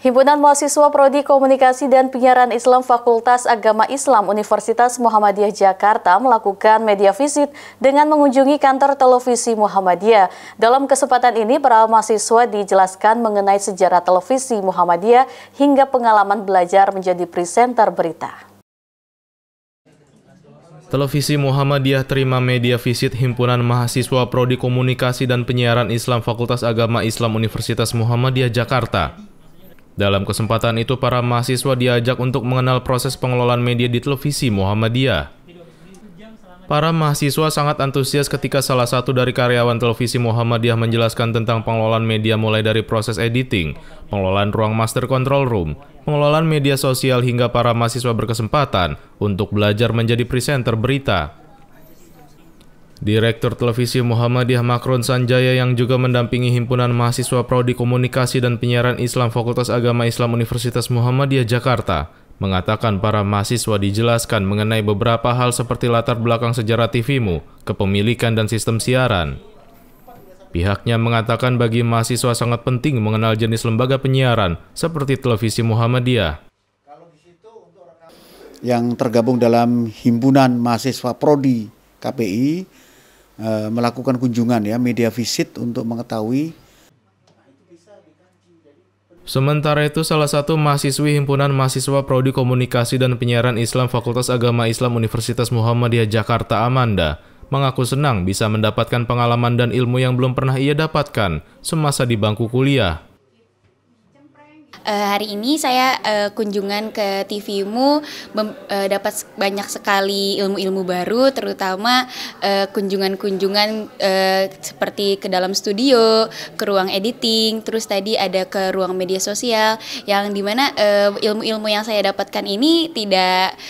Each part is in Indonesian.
Himpunan Mahasiswa Prodi Komunikasi dan Penyiaran Islam Fakultas Agama Islam Universitas Muhammadiyah Jakarta melakukan media visit dengan mengunjungi kantor televisi Muhammadiyah. Dalam kesempatan ini, para mahasiswa dijelaskan mengenai sejarah televisi Muhammadiyah hingga pengalaman belajar menjadi presenter berita. Televisi Muhammadiyah terima media visit Himpunan Mahasiswa Prodi Komunikasi dan Penyiaran Islam Fakultas Agama Islam Universitas Muhammadiyah Jakarta. Dalam kesempatan itu, para mahasiswa diajak untuk mengenal proses pengelolaan media di televisi Muhammadiyah. Para mahasiswa sangat antusias ketika salah satu dari karyawan televisi Muhammadiyah menjelaskan tentang pengelolaan media mulai dari proses editing, pengelolaan ruang master control room, pengelolaan media sosial hingga para mahasiswa berkesempatan untuk belajar menjadi presenter berita. Direktur Televisi Muhammadiyah Makron Sanjaya yang juga mendampingi Himpunan Mahasiswa Prodi Komunikasi dan Penyiaran Islam Fakultas Agama Islam Universitas Muhammadiyah Jakarta mengatakan para mahasiswa dijelaskan mengenai beberapa hal seperti latar belakang sejarah TVmu, kepemilikan dan sistem siaran. Pihaknya mengatakan bagi mahasiswa sangat penting mengenal jenis lembaga penyiaran seperti Televisi Muhammadiyah. Yang tergabung dalam Himpunan Mahasiswa Prodi KPI Eh, melakukan kunjungan ya media visit untuk mengetahui Sementara itu, salah satu mahasiswi himpunan mahasiswa Prodi Komunikasi dan Penyiaran Islam Fakultas Agama Islam Universitas Muhammadiyah Jakarta Amanda mengaku senang bisa mendapatkan pengalaman dan ilmu yang belum pernah ia dapatkan semasa di bangku kuliah. Uh, hari ini saya uh, kunjungan ke TVmu uh, eh, dapat banyak sekali ilmu-ilmu baru, terutama kunjungan-kunjungan uh, seperti ke dalam studio, ke ruang editing, terus tadi ada ke ruang media sosial, yang dimana ilmu-ilmu yang saya dapatkan ini tidak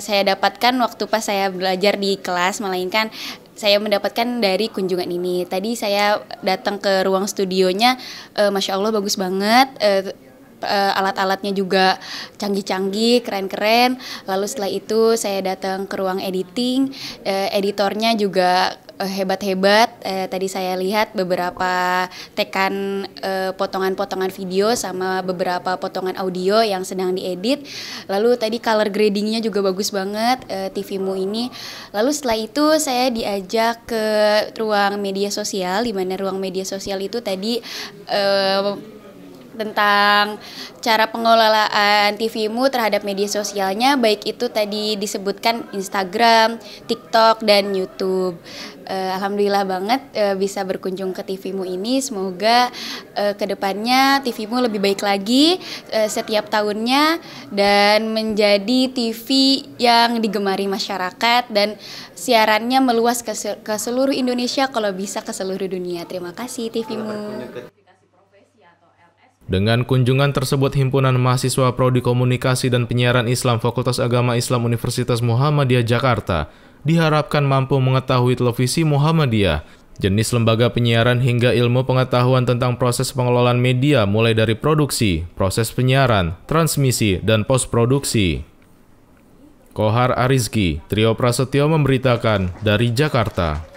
saya dapatkan waktu pas saya belajar di kelas, melainkan saya mendapatkan dari kunjungan ini. Tadi saya datang ke ruang studionya, uh, masya Allah bagus banget. Uh, uh, alat-alatnya juga canggih-canggih, keren-keren. Lalu setelah itu saya datang ke ruang editing, uh, editornya juga eh, hebat-hebat. Uh, tadi saya lihat beberapa tekan uh, potongan-potongan video sama beberapa potongan audio yang sedang diedit. Lalu tadi color gradingnya juga bagus banget uh, TVmu ini. Lalu setelah itu saya diajak ke ruang media sosial, di mana ruang media sosial itu tadi uh, tentang cara pengelolaan TVmu terhadap media sosialnya baik itu tadi disebutkan Instagram, TikTok dan YouTube. Uh, Alhamdulillah banget uh, bisa berkunjung ke TVmu ini. Semoga uh, eh, kedepannya TVmu lebih baik lagi uh, setiap tahunnya dan menjadi TV yang digemari masyarakat dan siarannya meluas ke, ke seluruh Indonesia kalau bisa ke seluruh dunia. Terima kasih TVmu. Dengan kunjungan tersebut, Himpunan Mahasiswa Prodi Komunikasi dan Penyiaran Islam Fakultas Agama Islam Universitas Muhammadiyah Jakarta diharapkan mampu mengetahui televisi Muhammadiyah, jenis lembaga penyiaran hingga ilmu pengetahuan tentang proses pengelolaan media mulai dari produksi, proses penyiaran, transmisi, dan post-produksi. Kohar Arizki, Trio Prasetyo memberitakan dari Jakarta.